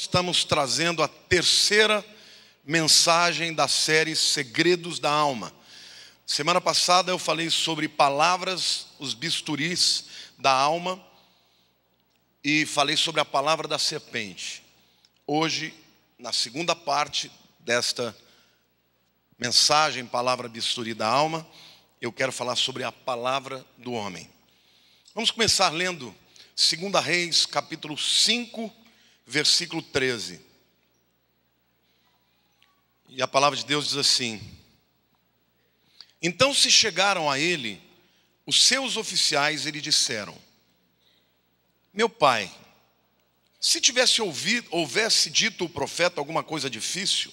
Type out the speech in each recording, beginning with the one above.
estamos trazendo a terceira mensagem da série Segredos da Alma. Semana passada eu falei sobre palavras, os bisturis da alma, e falei sobre a palavra da serpente. Hoje, na segunda parte desta mensagem, palavra bisturi da alma, eu quero falar sobre a palavra do homem. Vamos começar lendo 2 Reis, capítulo 5, versículo 13. E a palavra de Deus diz assim: Então se chegaram a ele os seus oficiais e lhe disseram: Meu pai, se tivesse ouvido, houvesse dito o profeta alguma coisa difícil,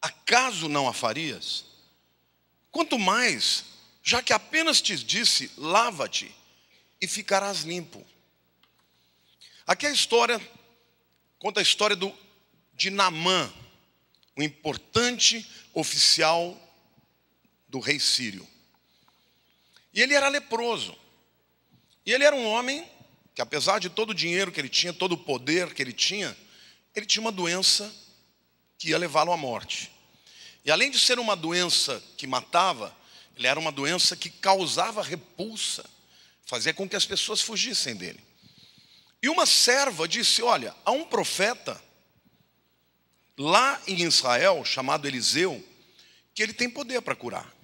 acaso não a farias? Quanto mais, já que apenas te disse, lava-te e ficarás limpo. Aqui a história conta a história do, de Namã, um importante oficial do rei sírio. E ele era leproso. E ele era um homem que, apesar de todo o dinheiro que ele tinha, todo o poder que ele tinha, ele tinha uma doença que ia levá-lo à morte. E além de ser uma doença que matava, ele era uma doença que causava repulsa, fazia com que as pessoas fugissem dele. E uma serva disse: Olha, há um profeta lá em Israel, chamado Eliseu, que ele tem poder para curar.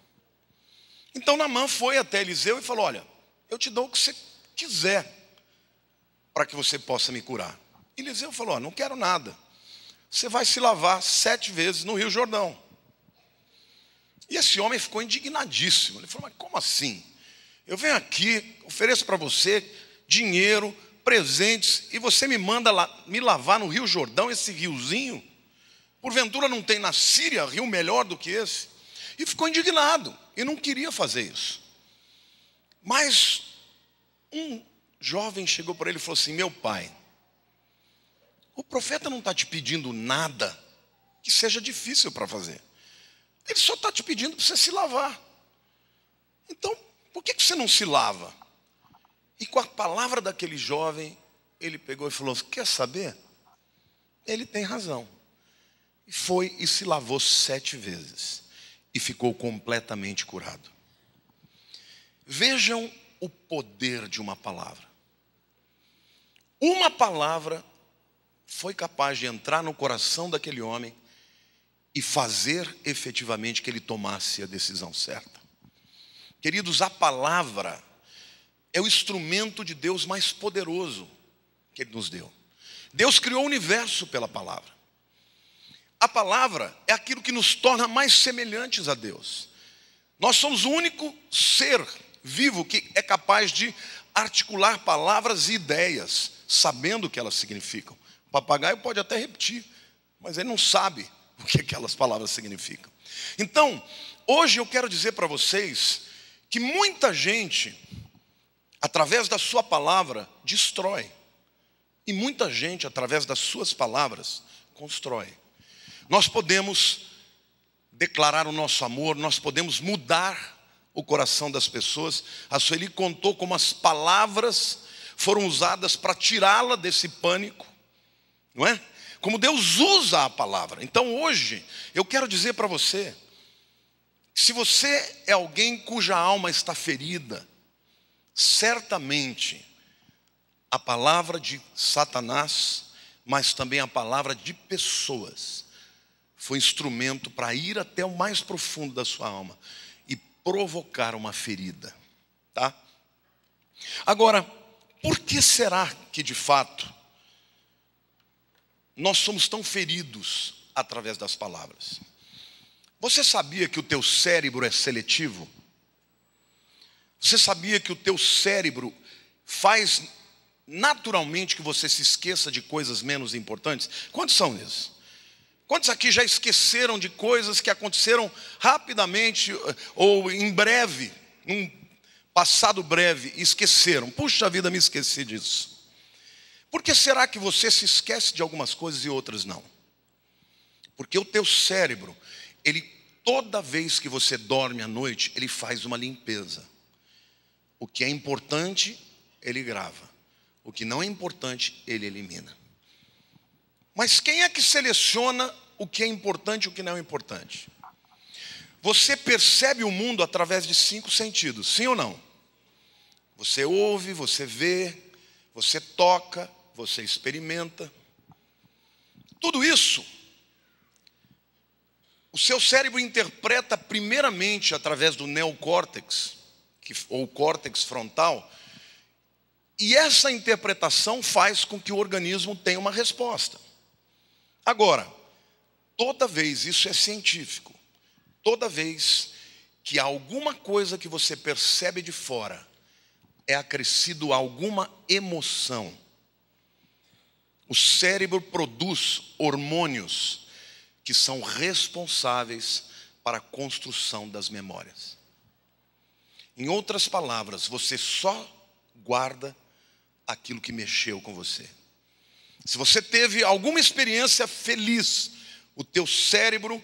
Então Naamã foi até Eliseu e falou: Olha, eu te dou o que você quiser para que você possa me curar. Eliseu falou: oh, Não quero nada. Você vai se lavar sete vezes no Rio Jordão. E esse homem ficou indignadíssimo. Ele falou: Mas como assim? Eu venho aqui, ofereço para você dinheiro presentes, e você me manda me lavar no Rio Jordão, esse riozinho? Porventura não tem na Síria rio melhor do que esse? E ficou indignado e não queria fazer isso. Mas um jovem chegou para ele e falou assim: Meu pai, o profeta não está te pedindo nada que seja difícil para fazer. Ele só está te pedindo para você se lavar. Então, por que, que você não se lava? E com a palavra daquele jovem, ele pegou e falou: Quer saber? Ele tem razão. E foi e se lavou sete vezes. E ficou completamente curado. Vejam o poder de uma palavra. Uma palavra foi capaz de entrar no coração daquele homem e fazer efetivamente que ele tomasse a decisão certa. Queridos, a palavra é o instrumento de Deus mais poderoso que Ele nos deu. Deus criou o universo pela palavra. A palavra é aquilo que nos torna mais semelhantes a Deus. Nós somos o único ser vivo que é capaz de articular palavras e ideias, sabendo o que elas significam. O papagaio pode até repetir, mas ele não sabe o que aquelas palavras significam. Então, hoje eu quero dizer para vocês que muita gente através da sua palavra, destrói. E muita gente, através das suas palavras, constrói. Nós podemos declarar o nosso amor, nós podemos mudar o coração das pessoas. A Sueli contou como as palavras foram usadas para tirá-la desse pânico, não é? Como Deus usa a palavra. Então hoje, eu quero dizer para você, se você é alguém cuja alma está ferida, certamente a palavra de Satanás, mas também a palavra de pessoas, foi instrumento para ir até o mais profundo da sua alma e provocar uma ferida, tá? Agora, por que será que de fato nós somos tão feridos através das palavras? Você sabia que o teu cérebro é seletivo? Você sabia que o teu cérebro faz naturalmente que você se esqueça de coisas menos importantes? Quantos são esses? Quantos aqui já esqueceram de coisas que aconteceram rapidamente eh, ou em breve, num passado breve, esqueceram? Puxa vida, me esqueci disso. Por que será que você se esquece de algumas coisas e outras não? Porque o teu cérebro, ele toda vez que você dorme à noite, ele faz uma limpeza. O que é importante, ele grava. O que não é importante, ele elimina. Mas quem é que seleciona o que é importante e o que não é importante? Você percebe o mundo através de cinco sentidos, sim ou não? Você ouve, você vê, você toca, você experimenta. Tudo isso, o seu cérebro interpreta primeiramente através do neocórtex, que, ou córtex frontal. E essa interpretação faz com que o organismo tenha uma resposta. Agora, toda vez, isso é científico, toda vez que alguma coisa que você percebe de fora é acrescido alguma emoção, o cérebro produz hormônios que são responsáveis para a construção das memórias. Em outras palavras, você só guarda aquilo que mexeu com você. Se você teve alguma experiência feliz, o teu cérebro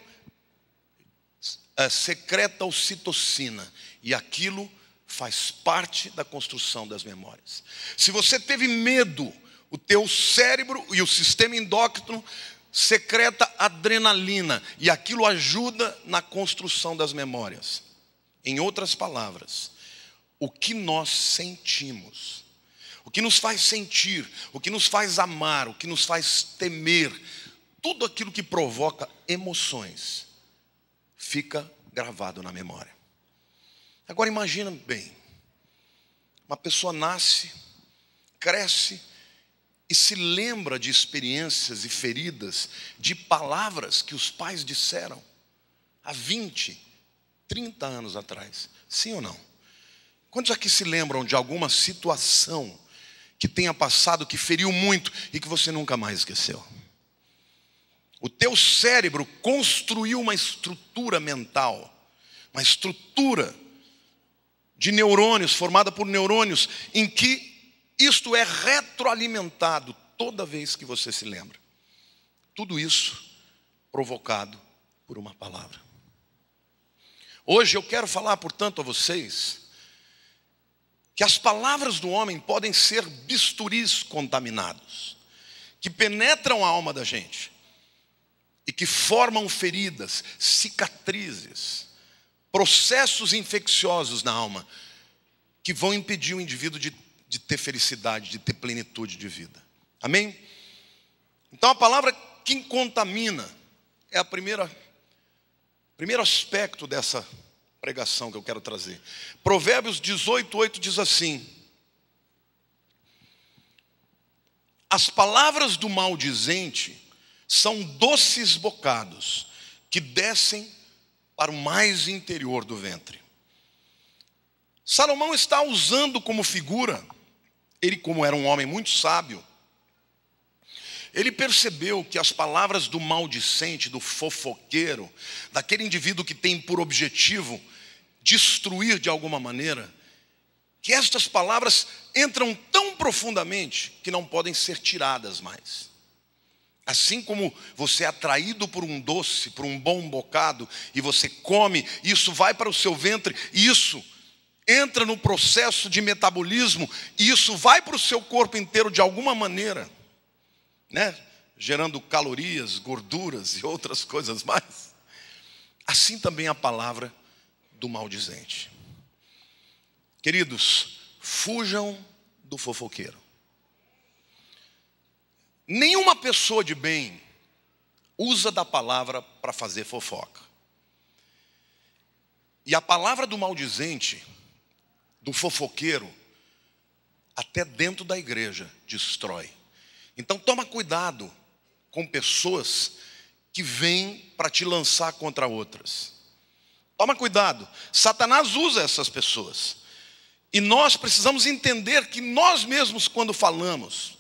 eh, secreta ocitocina e aquilo faz parte da construção das memórias. Se você teve medo, o teu cérebro e o sistema endócrino secreta adrenalina e aquilo ajuda na construção das memórias. Em outras palavras, o que nós sentimos, o que nos faz sentir, o que nos faz amar, o que nos faz temer, tudo aquilo que provoca emoções, fica gravado na memória. Agora imagina bem, uma pessoa nasce, cresce e se lembra de experiências e feridas, de palavras que os pais disseram há 20, 30 anos atrás. Sim ou não? Quantos aqui se lembram de alguma situação que tenha passado, que feriu muito e que você nunca mais esqueceu? O teu cérebro construiu uma estrutura mental, uma estrutura de neurônios, formada por neurônios, em que isto é retroalimentado toda vez que você se lembra. Tudo isso provocado por uma palavra. Hoje eu quero falar, portanto, a vocês que as palavras do homem podem ser bisturis contaminados, que penetram a alma da gente e que formam feridas, cicatrizes, processos infecciosos na alma, que vão impedir o indivíduo de, de ter felicidade, de ter plenitude de vida. Amém? Então a palavra que contamina é a primeira Primeiro aspecto dessa pregação que eu quero trazer. Provérbios 18, 8 diz assim: As palavras do maldizente são doces bocados que descem para o mais interior do ventre. Salomão está usando como figura, ele, como era um homem muito sábio, ele percebeu que as palavras do maldicente, do fofoqueiro, daquele indivíduo que tem por objetivo destruir de alguma maneira, que estas palavras entram tão profundamente que não podem ser tiradas mais. Assim como você é atraído por um doce, por um bom bocado, e você come, isso vai para o seu ventre, isso entra no processo de metabolismo, e isso vai para o seu corpo inteiro de alguma maneira né? gerando calorias, gorduras e outras coisas mais. Assim também a palavra do maldizente. Queridos, fujam do fofoqueiro. Nenhuma pessoa de bem usa da palavra para fazer fofoca. E a palavra do maldizente, do fofoqueiro, até dentro da igreja, destrói. Então toma cuidado com pessoas que vêm para te lançar contra outras. Toma cuidado, Satanás usa essas pessoas. E nós precisamos entender que nós mesmos, quando falamos,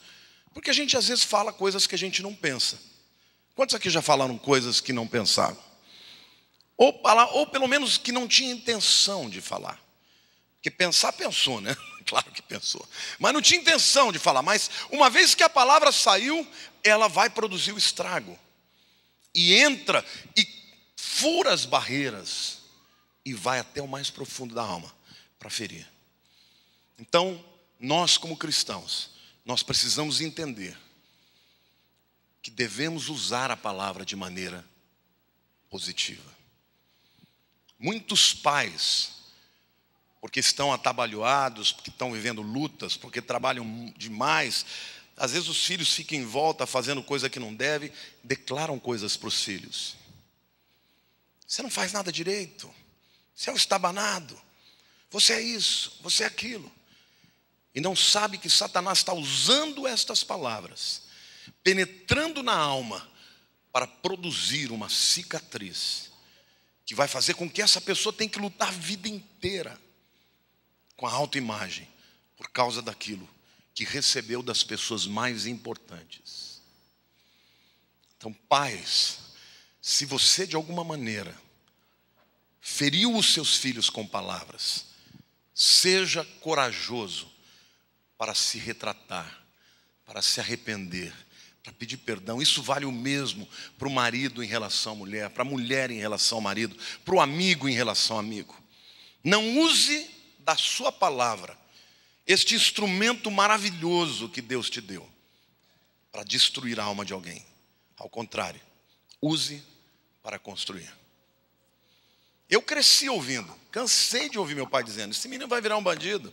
porque a gente às vezes fala coisas que a gente não pensa. Quantos aqui já falaram coisas que não pensavam? Ou, ou pelo menos que não tinha intenção de falar. Porque pensar, pensou, né? Claro que pensou. Mas não tinha intenção de falar. Mas uma vez que a palavra saiu, ela vai produzir o estrago. E entra e fura as barreiras. E vai até o mais profundo da alma para ferir. Então, nós como cristãos, nós precisamos entender que devemos usar a palavra de maneira positiva. Muitos pais porque estão atabalhoados, porque estão vivendo lutas, porque trabalham demais. Às vezes os filhos ficam em volta fazendo coisa que não deve, declaram coisas para os filhos. Você não faz nada direito. Você é um estabanado. Você é isso, você é aquilo. E não sabe que Satanás está usando estas palavras, penetrando na alma, para produzir uma cicatriz, que vai fazer com que essa pessoa tenha que lutar a vida inteira com a autoimagem por causa daquilo que recebeu das pessoas mais importantes. Então, pais, se você de alguma maneira feriu os seus filhos com palavras, seja corajoso para se retratar, para se arrepender, para pedir perdão. Isso vale o mesmo para o marido em relação à mulher, para a mulher em relação ao marido, para o amigo em relação ao amigo. Não use da Sua palavra, este instrumento maravilhoso que Deus te deu, para destruir a alma de alguém. Ao contrário, use para construir. Eu cresci ouvindo, cansei de ouvir meu pai dizendo: esse menino vai virar um bandido.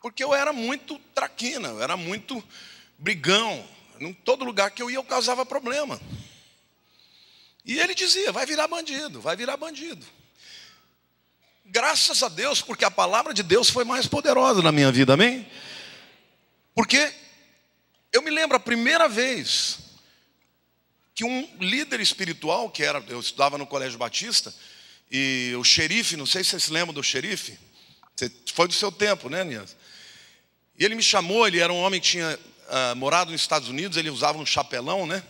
Porque eu era muito traquina, eu era muito brigão. Em todo lugar que eu ia, eu causava problema. E ele dizia: vai virar bandido, vai virar bandido. Graças a Deus, porque a palavra de Deus foi mais poderosa na minha vida, amém? Porque eu me lembro a primeira vez que um líder espiritual, que era, eu estudava no Colégio Batista, e o xerife, não sei se vocês se lembram do xerife, foi do seu tempo, né, Nias? E ele me chamou, ele era um homem que tinha uh, morado nos Estados Unidos, ele usava um chapelão, né?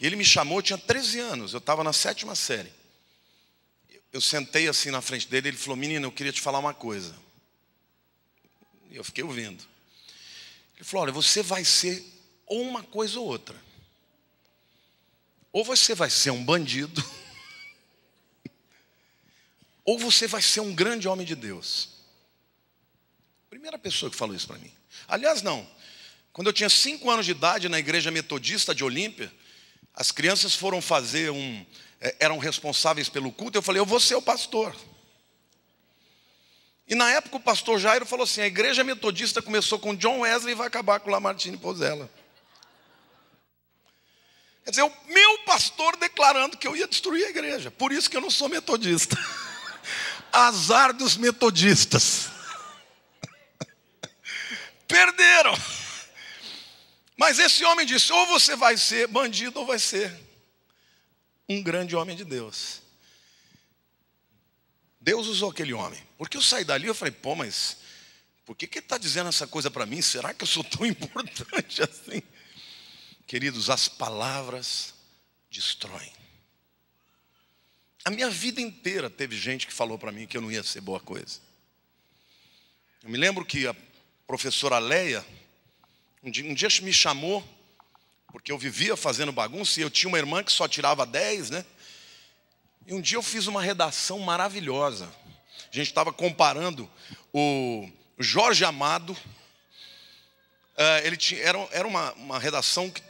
E ele me chamou, eu tinha 13 anos, eu estava na sétima série eu sentei assim na frente dele, ele falou: "Menina, eu queria te falar uma coisa. E eu fiquei ouvindo. Ele falou: Olha, você vai ser ou uma coisa ou outra. Ou você vai ser um bandido, ou você vai ser um grande homem de Deus. Primeira pessoa que falou isso para mim. Aliás, não. Quando eu tinha cinco anos de idade na igreja metodista de Olímpia, as crianças foram fazer um, é, eram responsáveis pelo culto, eu falei, eu vou ser o pastor. E na época o pastor Jairo falou assim: a igreja metodista começou com John Wesley e vai acabar com Lamartine Pozella. Quer dizer, o meu pastor declarando que eu ia destruir a igreja. Por isso que eu não sou metodista. Azar dos metodistas. Perderam. Mas esse homem disse: ou você vai ser bandido ou vai ser um grande homem de Deus. Deus usou aquele homem. Porque eu saí dali, eu falei, pô, mas por que, que ele está dizendo essa coisa para mim? Será que eu sou tão importante assim? Queridos, as palavras destroem. A minha vida inteira teve gente que falou para mim que eu não ia ser boa coisa. Eu me lembro que a professora Leia, um dia, um dia me chamou porque eu vivia fazendo bagunça e eu tinha uma irmã que só tirava 10, né? E um dia eu fiz uma redação maravilhosa. A gente estava comparando o Jorge Amado. Eh, ele tinha, era, uma, uma redação que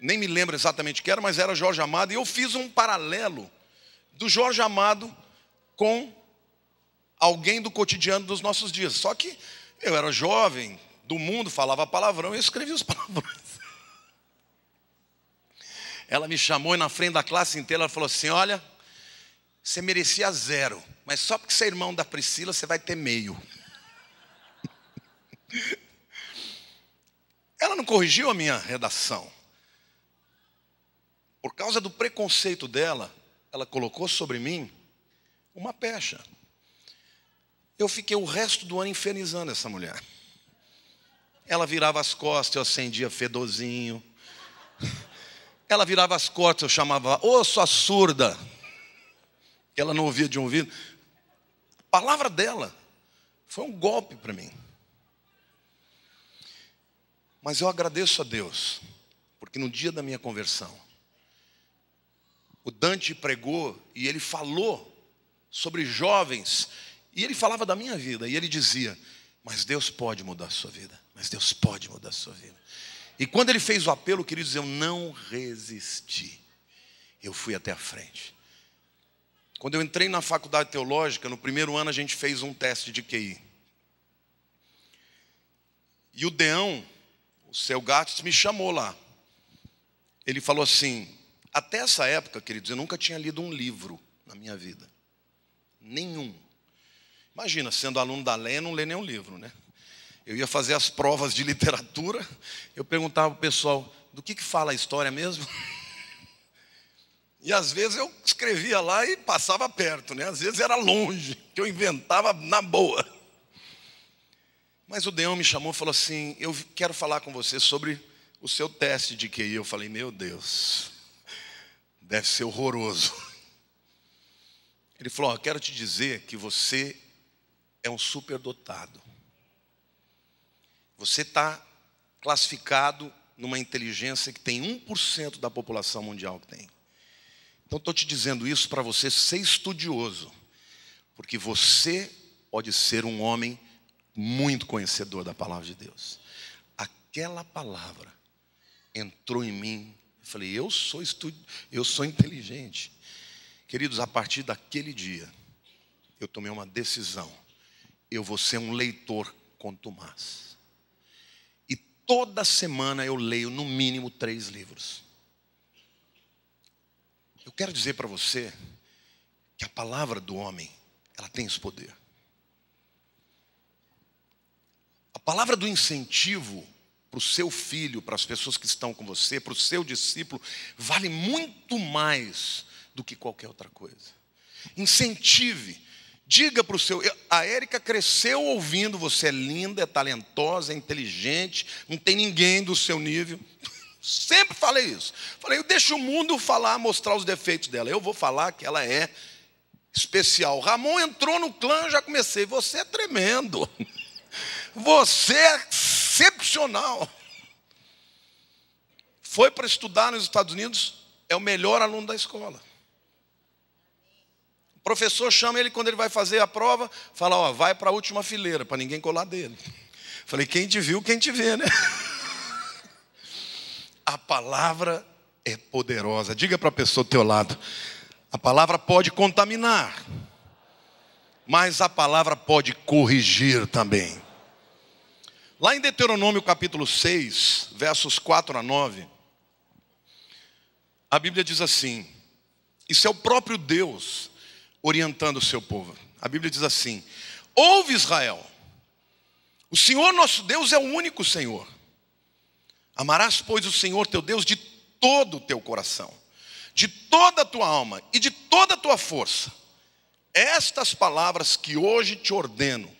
nem me lembro exatamente o que era, mas era Jorge Amado. E eu fiz um paralelo do Jorge Amado com alguém do cotidiano dos nossos dias. Só que eu era jovem, do mundo, falava palavrão e eu escrevia os palavrões. Ela me chamou e na frente da classe inteira ela falou assim: Olha, você merecia zero, mas só porque você é irmão da Priscila, você vai ter meio. Ela não corrigiu a minha redação. Por causa do preconceito dela, ela colocou sobre mim uma pecha. Eu fiquei o resto do ano infernizando essa mulher. Ela virava as costas, eu acendia fedozinho. Ela virava as costas, eu chamava, ô oh, sua surda. Ela não ouvia de um ouvido. A palavra dela foi um golpe para mim. Mas eu agradeço a Deus, porque no dia da minha conversão, o Dante pregou e ele falou sobre jovens, e ele falava da minha vida, e ele dizia: Mas Deus pode mudar a sua vida, mas Deus pode mudar a sua vida. E quando ele fez o apelo, queridos, eu não resisti. Eu fui até a frente. Quando eu entrei na faculdade teológica, no primeiro ano a gente fez um teste de QI. E o Deão, o seu gato, me chamou lá. Ele falou assim: até essa época, queridos, eu nunca tinha lido um livro na minha vida. Nenhum. Imagina, sendo aluno da Leia, não lê nenhum livro, né? eu ia fazer as provas de literatura, eu perguntava para o pessoal, do que, que fala a história mesmo? E às vezes eu escrevia lá e passava perto, né? às vezes era longe, que eu inventava na boa. Mas o Deão me chamou e falou assim: Eu quero falar com você sobre o seu teste de QI. Eu falei: Meu Deus, deve ser horroroso. Ele falou: oh, Quero te dizer que você é um superdotado. Você está classificado numa inteligência que tem 1% da população mundial que tem. Então estou te dizendo isso para você ser estudioso, porque você pode ser um homem muito conhecedor da palavra de Deus. Aquela palavra entrou em mim. Eu falei, eu sou estu... eu sou inteligente. Queridos, a partir daquele dia, eu tomei uma decisão. Eu vou ser um leitor quanto mais toda semana eu leio no mínimo três livros. Eu quero dizer para você que a palavra do homem, ela tem esse poder. A palavra do incentivo para o seu filho, para as pessoas que estão com você, para o seu discípulo, vale muito mais do que qualquer outra coisa. Incentive, Diga para o seu. A Érica cresceu ouvindo: você é linda, é talentosa, é inteligente, não tem ninguém do seu nível. Sempre falei isso. Falei: eu deixo o mundo falar, mostrar os defeitos dela. Eu vou falar que ela é especial. Ramon entrou no clã, já comecei. Você é tremendo. Você é excepcional. Foi para estudar nos Estados Unidos, é o melhor aluno da escola professor chama ele quando ele vai fazer a prova, fala: Ó, vai para a última fileira, para ninguém colar dele. Falei: quem te viu, quem te vê, né? A palavra é poderosa. Diga para a pessoa do teu lado: a palavra pode contaminar, mas a palavra pode corrigir também. Lá em Deuteronômio capítulo 6, versos 4 a 9, a Bíblia diz assim: Isso é o próprio Deus orientando o seu povo. A Bíblia diz assim: Ouve Israel, o Senhor nosso Deus é o único Senhor. Amarás, pois, o Senhor teu Deus de todo o teu coração, de toda a tua alma e de toda a tua força. Estas palavras que hoje te ordeno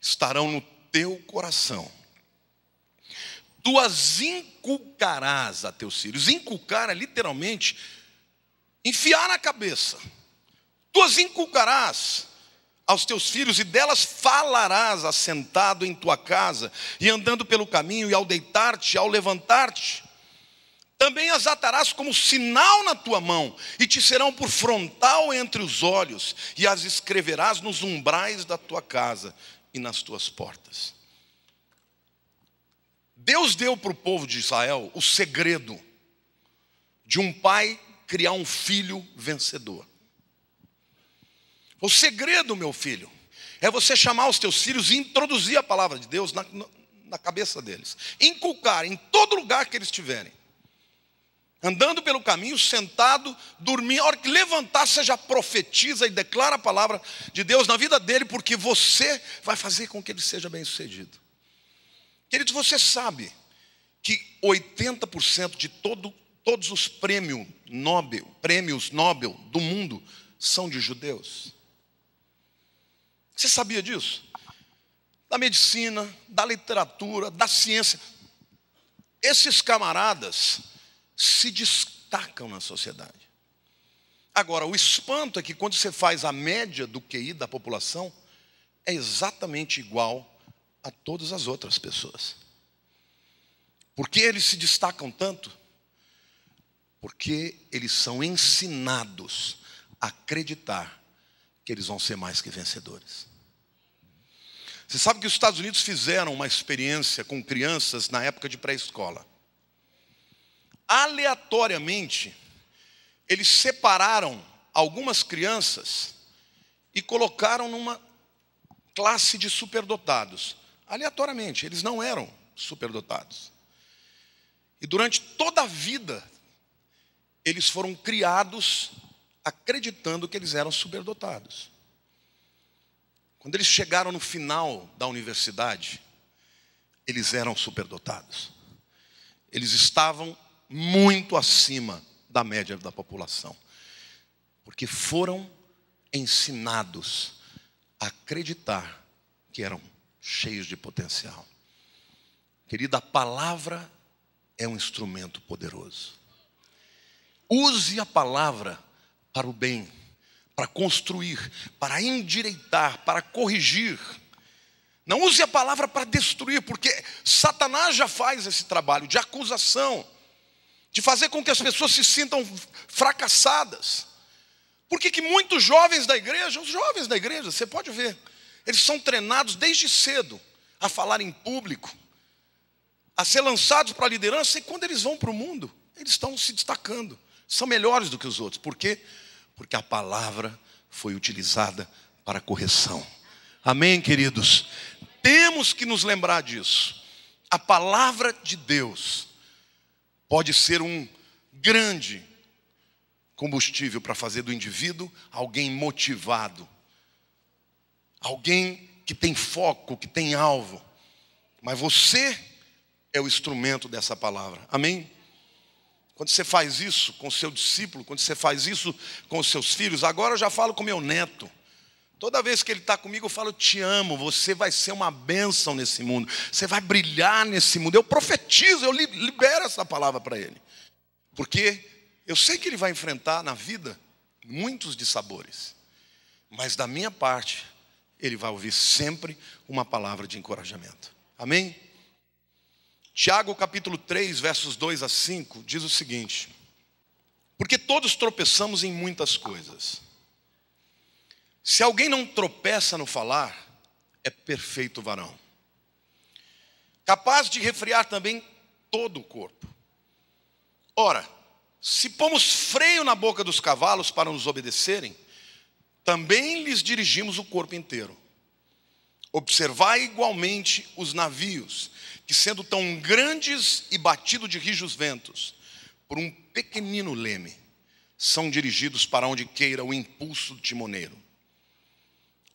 estarão no teu coração. Tu as inculcarás a teus filhos. Inculcar é literalmente enfiar na cabeça Tu as inculcarás aos teus filhos e delas falarás assentado em tua casa e andando pelo caminho e ao deitar-te, ao levantar-te. Também as atarás como sinal na tua mão e te serão por frontal entre os olhos e as escreverás nos umbrais da tua casa e nas tuas portas. Deus deu para o povo de Israel o segredo de um pai criar um filho vencedor. O segredo, meu filho, é você chamar os teus filhos e introduzir a palavra de Deus na, na cabeça deles, inculcar em todo lugar que eles estiverem. Andando pelo caminho, sentado, dormindo, a hora que levantar, você já profetiza e declara a palavra de Deus na vida dele, porque você vai fazer com que ele seja bem sucedido. Queridos, você sabe que 80% de todo, todos os Nobel, prêmios Nobel do mundo são de judeus? Você sabia disso? Da medicina, da literatura, da ciência. Esses camaradas se destacam na sociedade. Agora, o espanto é que quando você faz a média do QI da população, é exatamente igual a todas as outras pessoas. Por que eles se destacam tanto? Porque eles são ensinados a acreditar eles vão ser mais que vencedores. Você sabe que os Estados Unidos fizeram uma experiência com crianças na época de pré-escola. Aleatoriamente, eles separaram algumas crianças e colocaram numa classe de superdotados. Aleatoriamente, eles não eram superdotados. E durante toda a vida, eles foram criados acreditando que eles eram superdotados. Quando eles chegaram no final da universidade, eles eram superdotados. Eles estavam muito acima da média da população, porque foram ensinados a acreditar que eram cheios de potencial. Querida, a palavra é um instrumento poderoso. Use a palavra para o bem, para construir, para endireitar, para corrigir. Não use a palavra para destruir, porque Satanás já faz esse trabalho de acusação, de fazer com que as pessoas se sintam fracassadas. Por que, que muitos jovens da igreja, os jovens da igreja, você pode ver, eles são treinados desde cedo a falar em público, a ser lançados para a liderança, e quando eles vão para o mundo, eles estão se destacando. São melhores do que os outros. Por quê? Porque a palavra foi utilizada para correção. Amém, queridos? Temos que nos lembrar disso. A palavra de Deus pode ser um grande combustível para fazer do indivíduo alguém motivado, alguém que tem foco, que tem alvo. Mas você é o instrumento dessa palavra. Amém? Quando você faz isso com o seu discípulo, quando você faz isso com os seus filhos, agora eu já falo com meu neto. Toda vez que ele está comigo, eu falo: Te amo, você vai ser uma bênção nesse mundo, você vai brilhar nesse mundo. Eu profetizo, eu libero essa palavra para ele, porque eu sei que ele vai enfrentar na vida muitos dissabores, mas da minha parte, ele vai ouvir sempre uma palavra de encorajamento. Amém? Tiago capítulo 3, versos 2 a 5, diz o seguinte: Porque todos tropeçamos em muitas coisas. Se alguém não tropeça no falar, é perfeito varão, capaz de refrear também todo o corpo. Ora, se pomos freio na boca dos cavalos para nos obedecerem, também lhes dirigimos o corpo inteiro. Observai igualmente os navios que, sendo tão grandes e batido de rijos ventos, por um pequenino leme, são dirigidos para onde queira o impulso do timoneiro.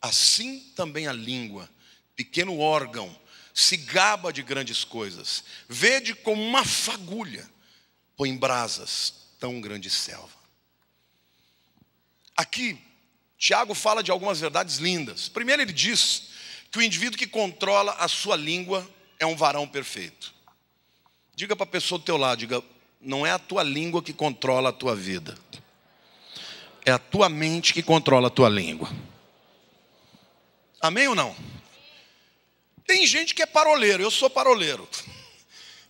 Assim também a língua, pequeno órgão, se gaba de grandes coisas, vede como uma fagulha, põe brasas tão grande selva. Aqui, Tiago fala de algumas verdades lindas. Primeiro, ele diz que o indivíduo que controla a sua língua é um varão perfeito. Diga para a pessoa do teu lado, diga, não é a tua língua que controla a tua vida. É a tua mente que controla a tua língua. Amém ou não? Tem gente que é paroleiro, eu sou paroleiro.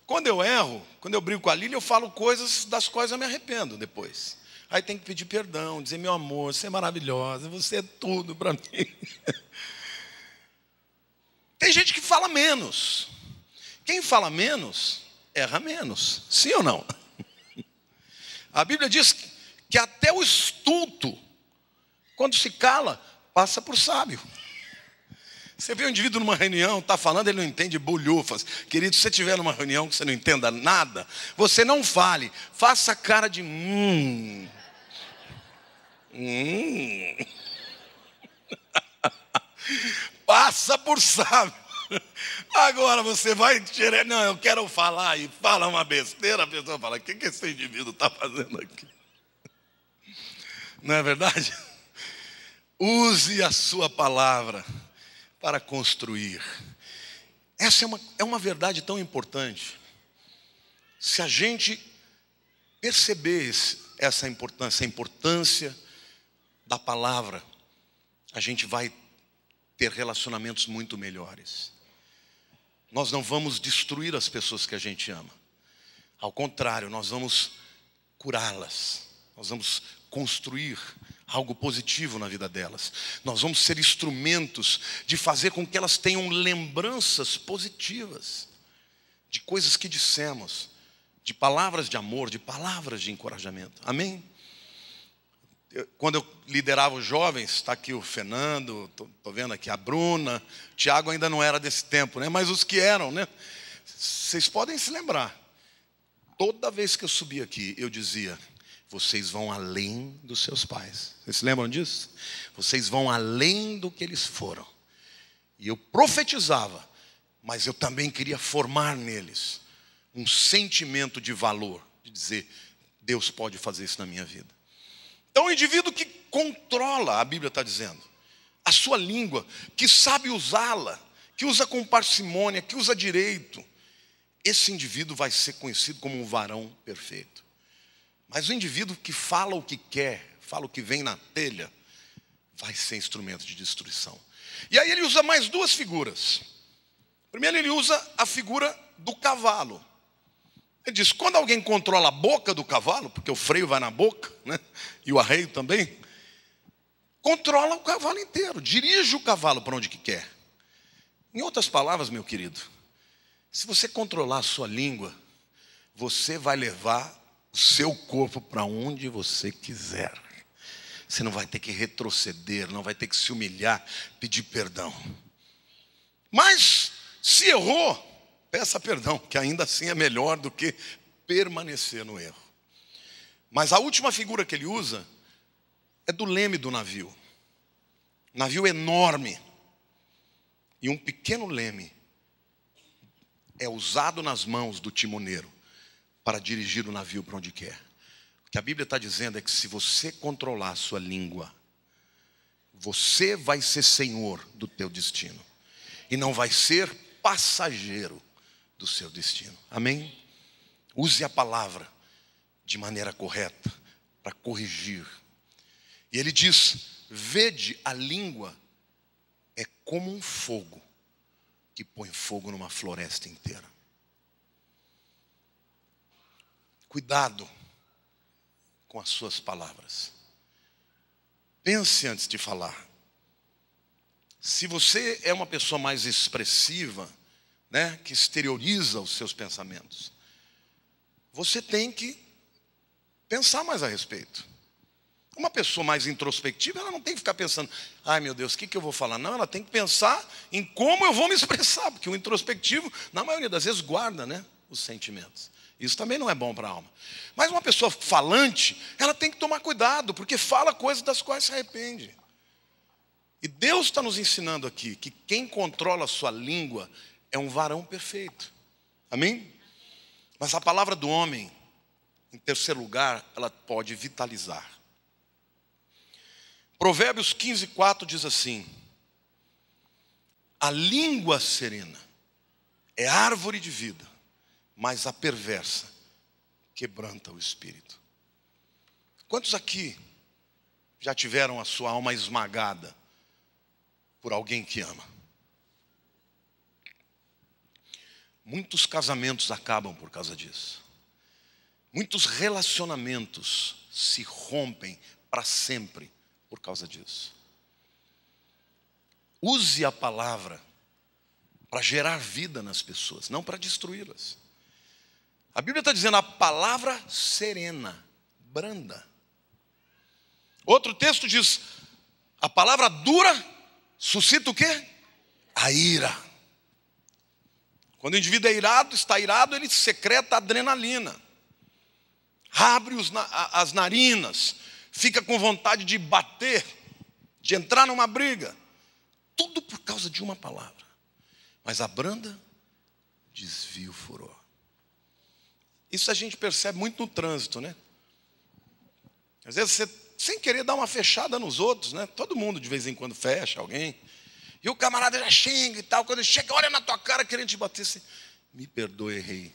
Quando eu erro, quando eu brigo com a Lília, eu falo coisas das quais eu me arrependo depois. Aí tem que pedir perdão, dizer: meu amor, você é maravilhosa, você é tudo para mim. Tem gente que fala menos. Quem fala menos, erra menos. Sim ou não? A Bíblia diz que até o estulto, quando se cala, passa por sábio. Você vê um indivíduo numa reunião, está falando, ele não entende bolhufas. Querido, se você estiver numa reunião que você não entenda nada, você não fale, faça cara de hum. Hum. passa por sábio. Agora você vai tirar. Não, eu quero falar e fala uma besteira, a pessoa fala: o que, que esse indivíduo está fazendo aqui? Não é verdade? Use a sua palavra para construir. Essa é uma, é uma verdade tão importante. Se a gente perceber essa importância, a importância da palavra, a gente vai ter relacionamentos muito melhores nós não vamos destruir as pessoas que a gente ama. Ao contrário, nós vamos curá-las. Nós vamos construir algo positivo na vida delas. Nós vamos ser instrumentos de fazer com que elas tenham lembranças positivas de coisas que dissemos, de palavras de amor, de palavras de encorajamento. Amém? quando eu liderava os jovens, está aqui o Fernando, estou vendo aqui a Bruna, o Tiago ainda não era desse tempo, né? mas os que eram, né? vocês podem se lembrar. Toda vez que eu subia aqui, eu dizia: vocês vão além dos seus pais. Vocês se lembram disso? Vocês vão além do que eles foram. E eu profetizava, mas eu também queria formar neles um sentimento de valor, de dizer: Deus pode fazer isso na minha vida. Então, é o indivíduo que controla, a Bíblia está dizendo, a sua língua, que sabe usá-la, que usa com parcimônia, que usa direito, esse indivíduo vai ser conhecido como um varão perfeito. Mas o indivíduo que fala o que quer, fala o que vem na telha, vai ser instrumento de destruição. E aí ele usa mais duas figuras. Primeiro, ele usa a figura do cavalo. Ele diz: quando alguém controla a boca do cavalo, porque o freio vai na boca, né? e o arreio também, controla o cavalo inteiro, dirige o cavalo para onde que quer. Em outras palavras, meu querido, se você controlar a sua língua, você vai levar o seu corpo para onde você quiser. Você não vai ter que retroceder, não vai ter que se humilhar, pedir perdão. Mas se errou, peça perdão, que ainda assim é melhor do que permanecer no erro. Mas a última figura que ele usa é do leme do navio. Navio enorme. E um pequeno leme é usado nas mãos do timoneiro para dirigir o navio para onde quer. O que a Bíblia está dizendo é que se você controlar a sua língua, você vai ser senhor do teu destino. E não vai ser passageiro do seu destino. Amém? Use a palavra de maneira correta para corrigir. E ele diz: vede a língua é como um fogo que põe fogo numa floresta inteira. Cuidado com as suas palavras. Pense antes de falar. Se você é uma pessoa mais expressiva, né, que exterioriza os seus pensamentos. Você tem que pensar mais a respeito. Uma pessoa mais introspectiva, ela não tem que ficar pensando, ai meu Deus, o que, que eu vou falar? Não, ela tem que pensar em como eu vou me expressar, porque o introspectivo, na maioria das vezes, guarda né, os sentimentos. Isso também não é bom para a alma. Mas uma pessoa falante, ela tem que tomar cuidado, porque fala coisas das quais se arrepende. E Deus está nos ensinando aqui que quem controla a sua língua é um varão perfeito. Amém? Mas a palavra do homem, em terceiro lugar, ela pode vitalizar. Provérbios 15, 4 diz assim: A língua serena é árvore de vida, mas a perversa quebranta o espírito. Quantos aqui já tiveram a sua alma esmagada por alguém que ama? Muitos casamentos acabam por causa disso. Muitos relacionamentos se rompem para sempre por causa disso. Use a palavra para gerar vida nas pessoas, não para destruí-las. A Bíblia está dizendo a palavra serena, branda. Outro texto diz: a palavra dura suscita o quê? A ira. Quando o indivíduo é irado, está irado, ele secreta adrenalina, abre os, as narinas, fica com vontade de bater, de entrar numa briga, tudo por causa de uma palavra. Mas a branda desvia o furor. Isso a gente percebe muito no trânsito, né? Às vezes você, sem querer, dá uma fechada nos outros, né? Todo mundo de vez em quando fecha alguém. E o camarada já xinga e tal. Quando ele chega, olha na tua cara querendo te bater assim. Me perdoe, errei.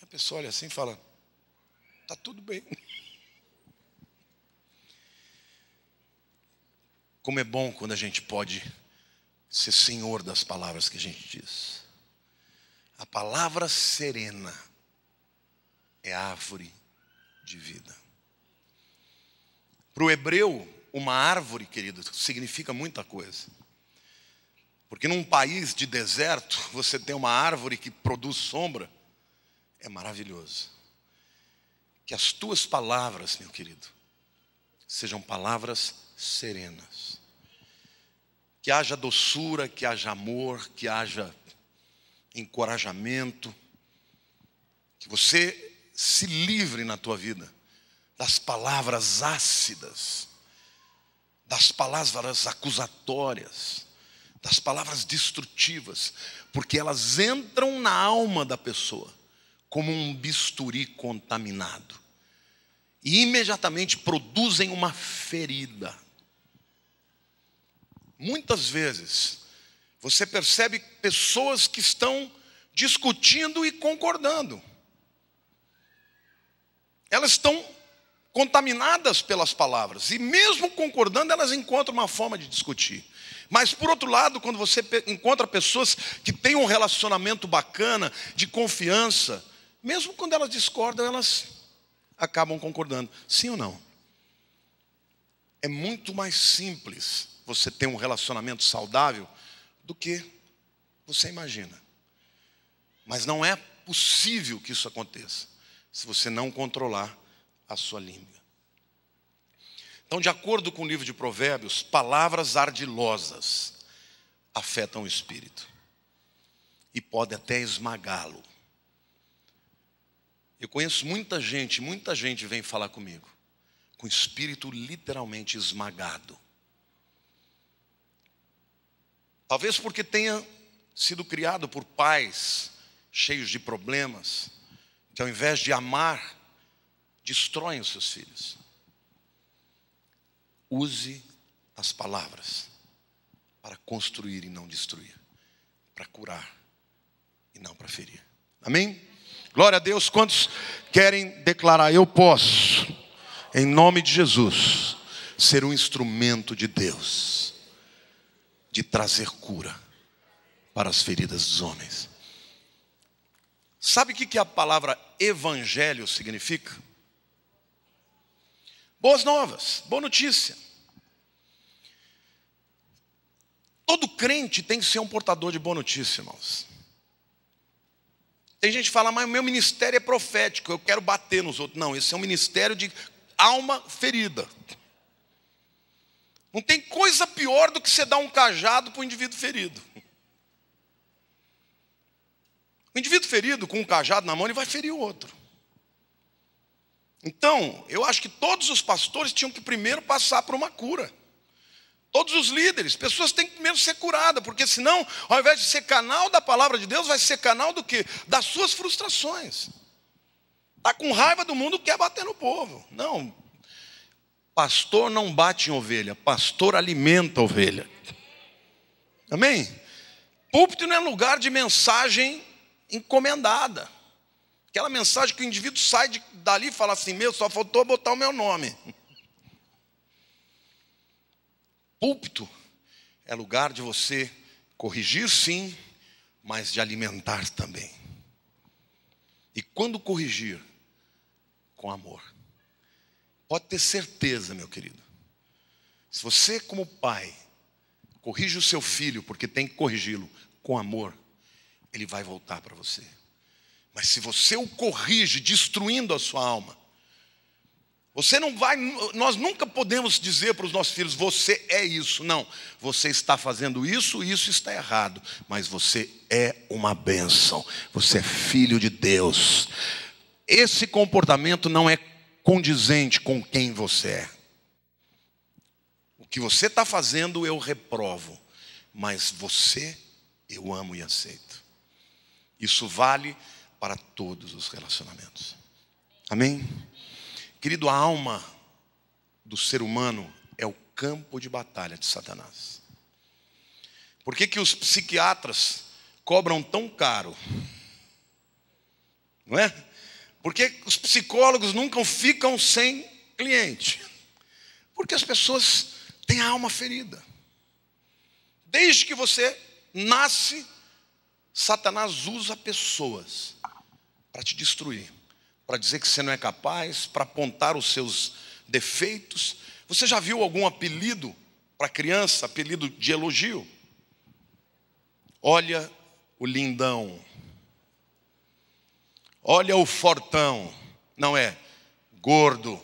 A pessoa olha assim e fala: Está tudo bem. Como é bom quando a gente pode ser senhor das palavras que a gente diz. A palavra serena é árvore de vida. Para o hebreu, uma árvore, querido, significa muita coisa. Porque num país de deserto, você tem uma árvore que produz sombra, é maravilhoso. Que as tuas palavras, meu querido, sejam palavras serenas. Que haja doçura, que haja amor, que haja encorajamento. Que você se livre na tua vida das palavras ácidas, das palavras acusatórias das palavras destrutivas, porque elas entram na alma da pessoa como um bisturi contaminado e imediatamente produzem uma ferida. Muitas vezes você percebe pessoas que estão discutindo e concordando. Elas estão contaminadas pelas palavras e mesmo concordando elas encontram uma forma de discutir. Mas por outro lado, quando você encontra pessoas que têm um relacionamento bacana, de confiança, mesmo quando elas discordam, elas acabam concordando. Sim ou não? É muito mais simples você ter um relacionamento saudável do que você imagina. Mas não é possível que isso aconteça se você não controlar a sua língua. Então, de acordo com o livro de Provérbios, palavras ardilosas afetam o espírito e podem até esmagá-lo. Eu conheço muita gente, muita gente vem falar comigo, com o espírito literalmente esmagado. Talvez porque tenha sido criado por pais cheios de problemas, que ao invés de amar, destroem os seus filhos. Use as palavras para construir e não destruir, para curar e não para ferir. Amém? Glória a Deus. Quantos querem declarar? Eu posso, em nome de Jesus, ser um instrumento de Deus, de trazer cura para as feridas dos homens. Sabe o que a palavra evangelho significa? Boas novas, boa notícia. Todo crente tem que ser um portador de boa notícia, irmãos. Tem gente que fala, mas meu ministério é profético, eu quero bater nos outros. Não, esse é um ministério de alma ferida. Não tem coisa pior do que você dar um cajado para o indivíduo ferido. O indivíduo ferido com um cajado na mão, ele vai ferir o outro. Então, eu acho que todos os pastores tinham que primeiro passar por uma cura. Todos os líderes, pessoas têm que primeiro ser curadas, porque senão, ao invés de ser canal da palavra de Deus, vai ser canal do quê? Das suas frustrações. Está com raiva do mundo, quer bater no povo. Não. Pastor não bate em ovelha, pastor alimenta a ovelha. Amém? Púlpito não é lugar de mensagem encomendada. Aquela mensagem que o indivíduo sai de, dali e fala assim: meu, só faltou botar o meu nome. Púlpito é lugar de você corrigir, sim, mas de alimentar também. E quando corrigir? Com amor. Pode ter certeza, meu querido. Se você, como pai, corrige o seu filho, porque tem que corrigi-lo com amor, ele vai voltar para você. Mas se você o corrige destruindo a sua alma, você não vai, nós nunca podemos dizer para os nossos filhos, você é isso. Não, você está fazendo isso, isso está errado. Mas você é uma bênção, você é filho de Deus. Esse comportamento não é condizente com quem você é. O que você está fazendo eu reprovo, mas você eu amo e aceito. Isso vale para todos os relacionamentos. Amém? Querido, a alma do ser humano é o campo de batalha de Satanás. Por que, que os psiquiatras cobram tão caro? Não é? Por que os psicólogos nunca ficam sem cliente. Porque as pessoas têm a alma ferida. Desde que você nasce, Satanás usa pessoas para te destruir, para dizer que você não é capaz, para apontar os seus defeitos. Você já viu algum apelido para criança, apelido de elogio? Olha o lindão. Olha o fortão. Não é gordo,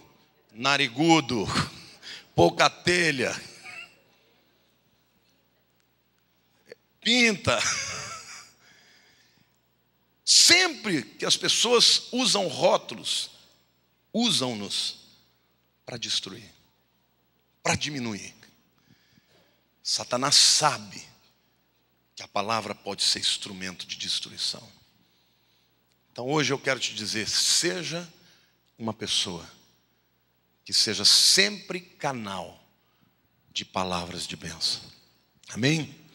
narigudo, pouca telha. Pinta. Sempre que as pessoas usam rótulos, usam-nos para destruir, para diminuir. Satanás sabe que a palavra pode ser instrumento de destruição. Então hoje eu quero te dizer: seja uma pessoa que seja sempre canal de palavras de bênção. Amém?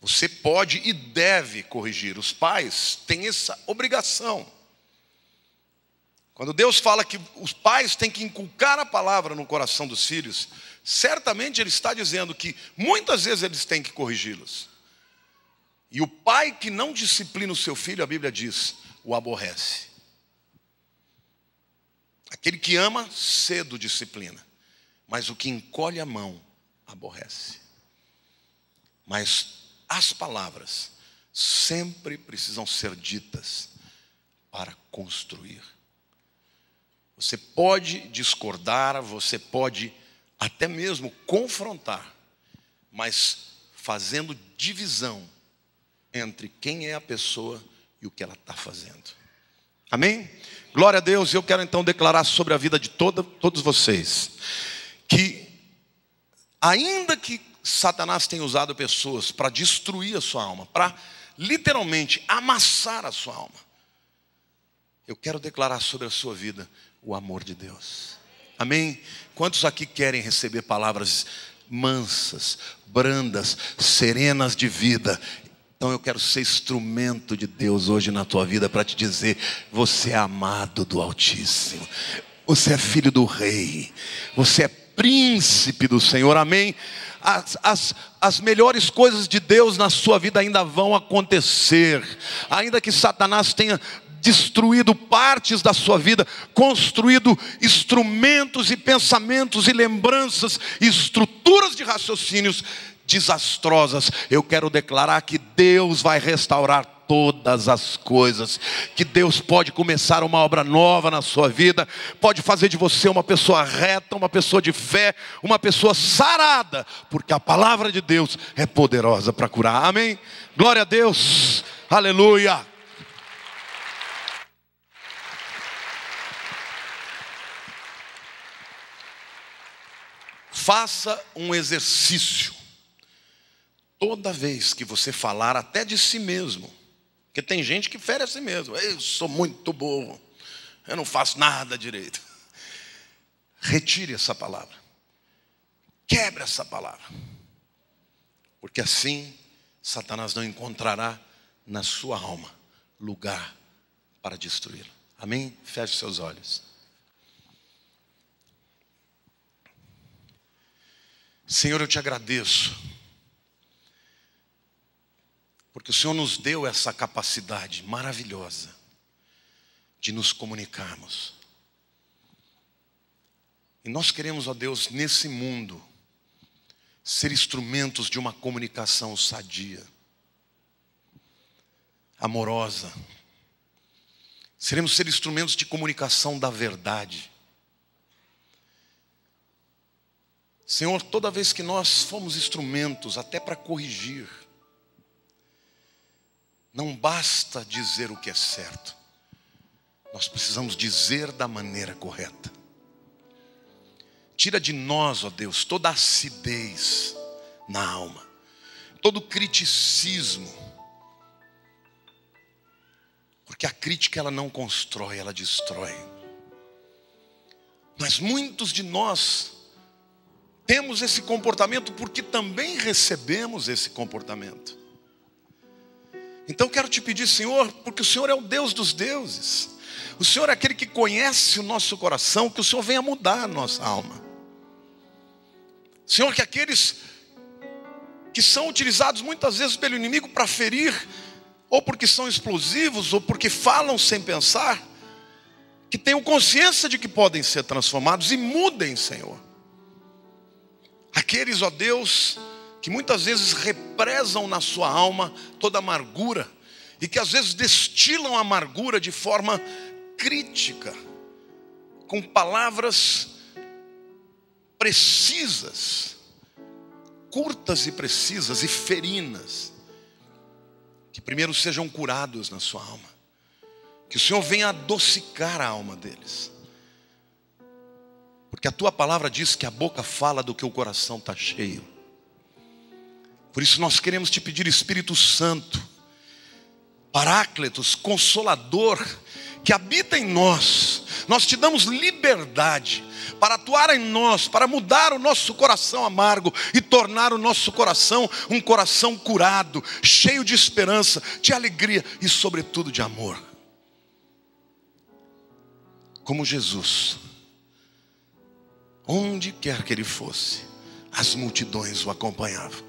Você pode e deve corrigir. Os pais têm essa obrigação. Quando Deus fala que os pais têm que inculcar a palavra no coração dos filhos, certamente Ele está dizendo que muitas vezes eles têm que corrigi-los. E o pai que não disciplina o seu filho, a Bíblia diz, o aborrece. Aquele que ama, cedo disciplina, mas o que encolhe a mão, aborrece. Mas as palavras sempre precisam ser ditas para construir. Você pode discordar, você pode até mesmo confrontar, mas fazendo divisão entre quem é a pessoa e o que ela está fazendo. Amém? Glória a Deus, eu quero então declarar sobre a vida de toda, todos vocês que, ainda que Satanás tem usado pessoas para destruir a sua alma, para literalmente amassar a sua alma. Eu quero declarar sobre a sua vida o amor de Deus. Amém? Quantos aqui querem receber palavras mansas, brandas, serenas de vida? Então eu quero ser instrumento de Deus hoje na tua vida para te dizer: você é amado do Altíssimo, você é filho do Rei, você é príncipe do Senhor. Amém? as, as, as melhores coisas de Deus na sua vida ainda vão acontecer, ainda que Satanás tenha destruído partes da sua vida, construído instrumentos e pensamentos e lembranças e estruturas de raciocínios desastrosas. Eu quero declarar que Deus vai restaurar todas as coisas. Que Deus pode começar uma obra nova na sua vida, pode fazer de você uma pessoa reta, uma pessoa de fé, uma pessoa sarada, porque a palavra de Deus é poderosa para curar. Amém? Glória a Deus. Aleluia. Faça um exercício. Toda vez que você falar até de si mesmo, porque tem gente que fere a si mesmo. Eu sou muito burro. Eu não faço nada direito. Retire essa palavra. Quebre essa palavra. Porque assim Satanás não encontrará na sua alma lugar para destruí-lo. Amém? Feche seus olhos. Senhor, eu te agradeço porque o Senhor nos deu essa capacidade maravilhosa de nos comunicarmos. E nós queremos a Deus nesse mundo ser instrumentos de uma comunicação sadia, amorosa. Seremos ser instrumentos de comunicação da verdade. Senhor, toda vez que nós fomos instrumentos até para corrigir, não basta dizer o que é certo, nós precisamos dizer da maneira correta. Tira de nós, ó Deus, toda acidez na alma, todo criticismo, porque a crítica ela não constrói, ela destrói. Mas muitos de nós temos esse comportamento porque também recebemos esse comportamento. Então quero te pedir, Senhor, porque o Senhor é o Deus dos deuses. O Senhor é aquele que conhece o nosso coração, que o Senhor venha mudar a nossa alma. Senhor, que aqueles que são utilizados muitas vezes pelo inimigo para ferir, ou porque são explosivos, ou porque falam sem pensar, que tenham consciência de que podem ser transformados e mudem, Senhor. Aqueles, ó Deus, que muitas vezes repetem represam na sua alma toda amargura e que às vezes destilam a amargura de forma crítica, com palavras precisas, curtas e precisas e ferinas, que primeiro sejam curados na sua alma, que o Senhor venha adocicar a alma deles. Porque a tua palavra diz que a boca fala do que o coração está cheio. Por isso nós queremos te pedir, Espírito Santo, Paráclitos, Consolador, que habita em nós, nós te damos liberdade para atuar em nós, para mudar o nosso coração amargo e tornar o nosso coração um coração curado, cheio de esperança, de alegria e, sobretudo, de amor. Como Jesus, onde quer que ele fosse, as multidões o acompanhavam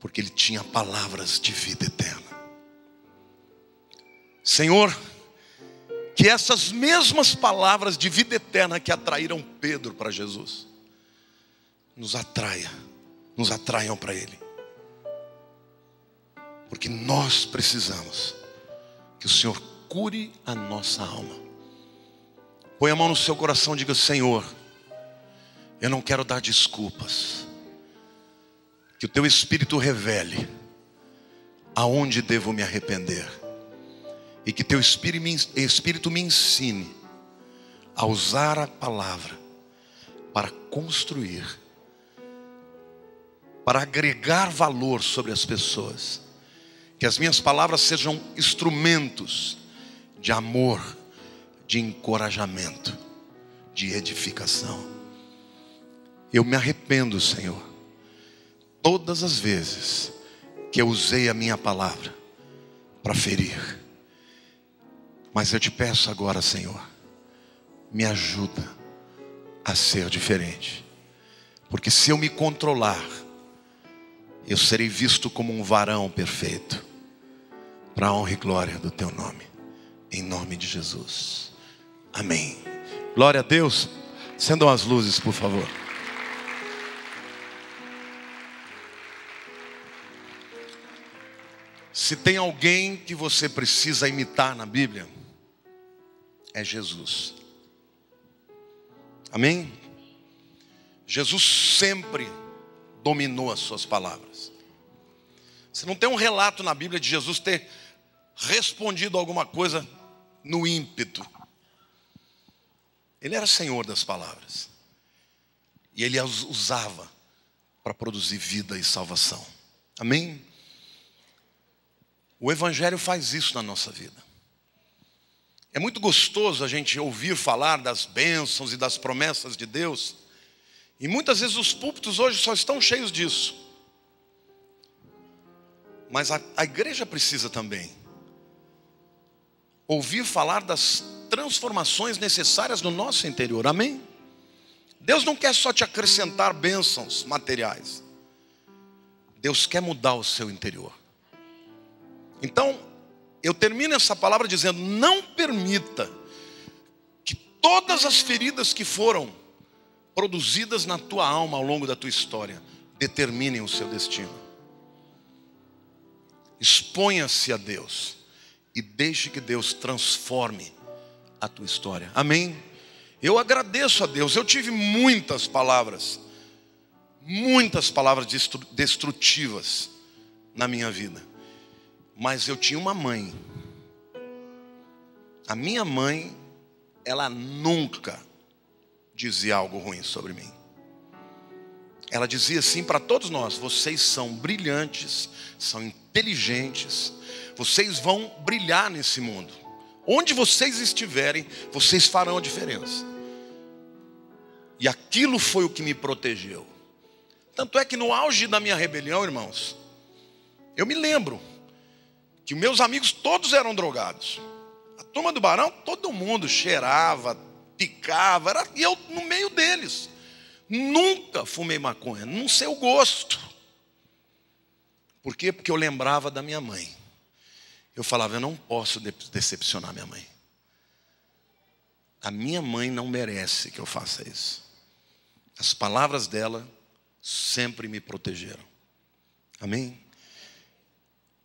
porque ele tinha palavras de vida eterna. Senhor, que essas mesmas palavras de vida eterna que atraíram Pedro para Jesus, nos atraia, nos atraiam para Ele. Porque nós precisamos que o Senhor cure a nossa alma. Põe a mão no seu coração e diga: Senhor, eu não quero dar desculpas que o teu espírito revele aonde devo me arrepender e que teu espírito me ensine a usar a palavra para construir, para agregar valor sobre as pessoas, que as minhas palavras sejam instrumentos de amor, de encorajamento, de edificação. Eu me arrependo, Senhor, todas as vezes que eu usei a minha palavra para ferir. Mas eu te peço agora, Senhor, me ajuda a ser diferente. Porque se eu me controlar, eu serei visto como um varão perfeito, para a honra e glória do teu nome, em nome de Jesus. Amém. Glória a Deus. Sendam as luzes, por favor. Se tem alguém que você precisa imitar na Bíblia, é Jesus. Amém? Jesus sempre dominou as suas palavras. Você não tem um relato na Bíblia de Jesus ter respondido alguma coisa no ímpeto. Ele era senhor das palavras. E ele as usava para produzir vida e salvação. Amém? O Evangelho faz isso na nossa vida. É muito gostoso a gente ouvir falar das bênçãos e das promessas de Deus, e muitas vezes os púlpitos hoje só estão cheios disso. Mas a, a igreja precisa também ouvir falar das transformações necessárias no nosso interior, amém? Deus não quer só te acrescentar bênçãos materiais, Deus quer mudar o seu interior. Então, eu termino essa palavra dizendo: não permita que todas as feridas que foram produzidas na tua alma ao longo da tua história determinem o seu destino. Exponha-se a Deus e deixe que Deus transforme a tua história. Amém? Eu agradeço a Deus. Eu tive muitas palavras, muitas palavras destrutivas na minha vida. Mas eu tinha uma mãe. A minha mãe, ela nunca dizia algo ruim sobre mim. Ela dizia assim para todos nós: vocês são brilhantes, são inteligentes, vocês vão brilhar nesse mundo. Onde vocês estiverem, vocês farão a diferença. E aquilo foi o que me protegeu. Tanto é que no auge da minha rebelião, irmãos, eu me lembro que meus amigos todos eram drogados. A turma do Barão, todo mundo cheirava, picava, era, e eu no meio deles. Nunca fumei maconha, não sei o gosto. Por quê? Porque eu lembrava da minha mãe. Eu falava, eu não posso decepcionar minha mãe. A minha mãe não merece que eu faça isso. As palavras dela sempre me protegeram. Amém?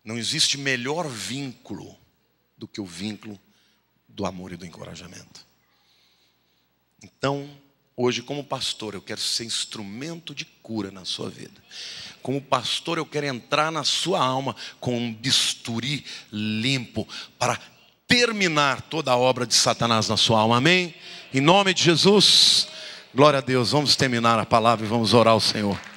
Não existe melhor vínculo do que o vínculo do amor e do encorajamento. Então, hoje, como pastor, eu quero ser instrumento de cura na sua vida. Como pastor, eu quero entrar na sua alma com um bisturi limpo para terminar toda a obra de Satanás na sua alma. Amém? Em nome de Jesus, glória a Deus. Vamos terminar a palavra e vamos orar ao Senhor.